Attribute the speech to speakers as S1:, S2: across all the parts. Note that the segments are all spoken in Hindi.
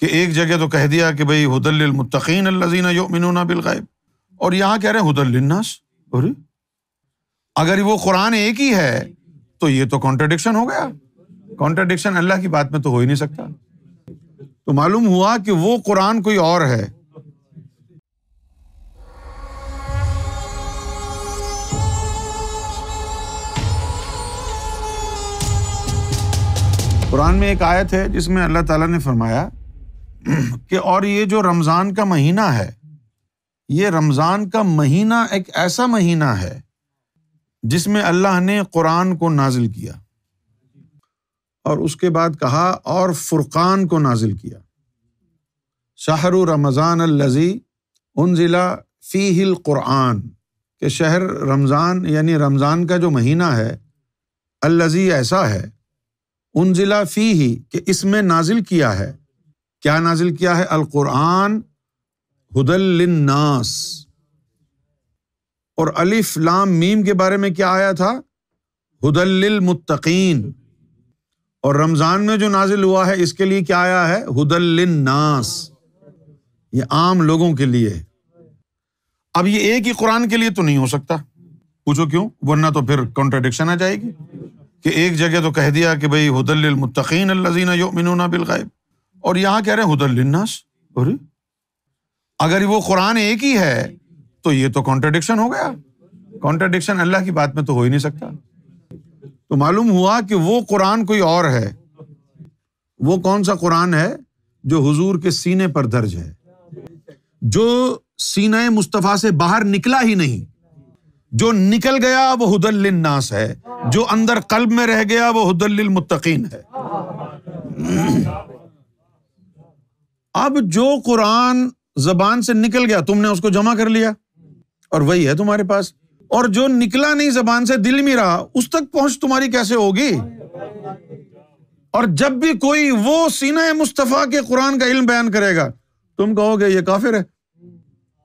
S1: कि एक जगह तो कह दिया कि भाई हदलमतकीन अल्लाजीना योमिन बिलगायब और यहाँ कह रहे हैं हदलन्नास अरे अगर वो कुरान एक ही है तो ये तो कॉन्ट्रडिक्शन हो गया कॉन्ट्रडिक्शन अल्लाह की बात में तो हो ही नहीं सकता तो मालूम हुआ कि वो कुरान कोई और है कुरान में एक आयत है जिसमें अल्लाह ताला ने फरमाया कि और ये जो रमज़ान का महीना है ये रमज़ान का महीना एक ऐसा महीना है जिसमें अल्लाह ने कुरान को नाजिल किया और उसके बाद कहा और फुरक़ान को नाजिल किया शाहर रमज़ान लजी उन ज़िला फ़ी हिल कुरान के शहर रमज़ान यानी रमज़ान का जो महीना है अल्लजी ऐसा है उन ज़िला फ़ी ही के इसमें नाजिल किया है क्या नाजिल किया है अल कुरान हुदल्लिन्नास और अलिफ लाम मीम के बारे में क्या आया था हुदल्लिल मुत्तकीन और रमज़ान में जो नाजिल हुआ है इसके लिए क्या आया है हुदल्लिन्नास ये आम लोगों के लिए है अब ये एक ही कुरान के लिए तो नहीं हो सकता पूछो क्यों वरना तो फिर कॉन्ट्रडिक्शन आ जाएगी कि एक जगह तो कह दिया कि भाई हुदल मुतकीन अल्लाजीना योमिनूना बिल गायब और यहां कह रहे हैं हुदल्लिन्नास अरे अगर वो कुरान एक ही है तो ये तो कॉन्ट्रडिक्शन हो गया कॉन्ट्रडिक्शन अल्लाह की बात में तो हो ही नहीं सकता तो मालूम हुआ कि वो कुरान कोई और है वो कौन सा कुरान है जो हुजूर के सीने पर दर्ज है जो सीना मुस्तफ़ा से बाहर निकला ही नहीं जो निकल गया वो हुदल्लिन्नास है जो अंदर कल्ब में रह गया वो हुदल्लिल मुत्तकीन है अब जो कुरान जबान से निकल गया तुमने उसको जमा कर लिया और वही है तुम्हारे पास और जो निकला नहीं जबान से दिल में रहा उस तक पहुंच तुम्हारी कैसे होगी और जब भी कोई वो सीना मुस्तफ़ा के कुरान का इल्म बयान करेगा तुम कहोगे ये काफिर है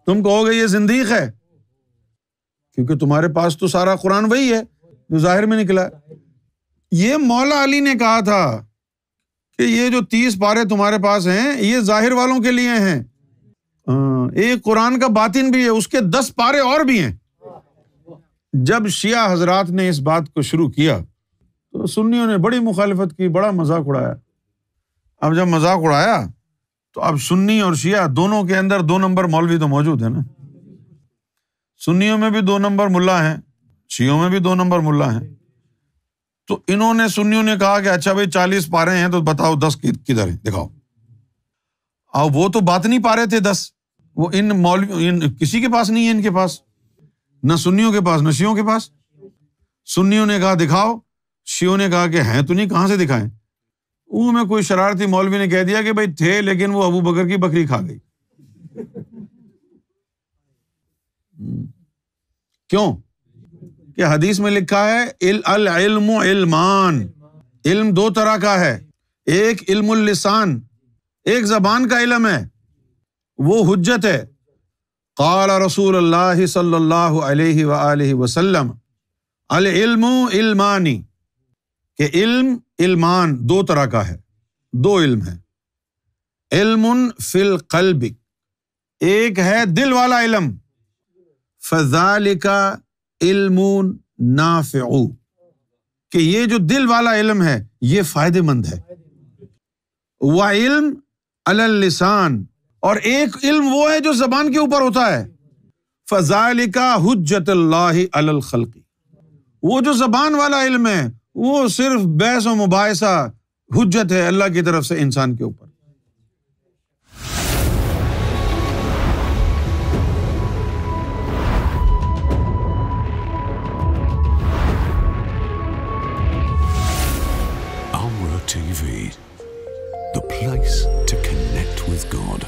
S1: तुम कहोगे ये जिंदीक है क्योंकि तुम्हारे पास तो सारा कुरान वही है जो जाहिर में निकला ये मौला अली ने कहा था कि ये जो तीस पारे तुम्हारे पास हैं ये जाहिर वालों के लिए हैं एक कुरान का बातिन भी है उसके दस पारे और भी हैं जब शिया हजरात ने इस बात को शुरू किया तो सुन्नियों ने बड़ी मुखालफत की बड़ा मजाक उड़ाया अब जब मजाक उड़ाया तो अब सुन्नी और शिया दोनों के अंदर दो नंबर मौलवी तो मौजूद है ना सुन्नियों में भी दो नंबर मुल्ला हैं शियों में भी दो नंबर मुल्ला हैं तो इन्होंने सुन्नियों ने कहा कि अच्छा भाई चालीस रहे हैं तो बताओ दस किधर है दिखाओ अब वो तो बात नहीं पा रहे थे दस वो इन मौलवी इन किसी के पास नहीं है इनके पास न सुन्नियों के पास न शियों के पास सुन्नियों ने कहा दिखाओ शियों ने कहा कि है तो नहीं कहाँ से दिखाए ऊ में कोई शरारती मौलवी ने कह दिया कि भाई थे लेकिन वो अबू बकर की बकरी खा गई हम्म। क्यों कि हदीस में लिखा है इल अल इल्म इल्मान इल्म दो तरह का है एक इल्मुल लिसान एक जबान का इलम है वो हजत है काल रसूल अल्लाह सल्लल्लाहु अलैहि अलैहि वसल्लम अल इल्म इल्मानी के इल्म इल्मान दो तरह का है दो इल्म है इल्म फिल कल्बिक एक है दिल वाला इलम फजालिका इल्मुन नाफ़ू कि ये जो दिल वाला इल्म है ये फायदेमंद है वह इल्म अललिसान और एक इल्म वो है जो जबान के ऊपर होता है फजालिका हजत अलखलकी वो जो जबान वाला इल्म है वो सिर्फ बहस व मुबासा हजत है अल्लाह की तरफ से इंसान के ऊपर place to connect with God.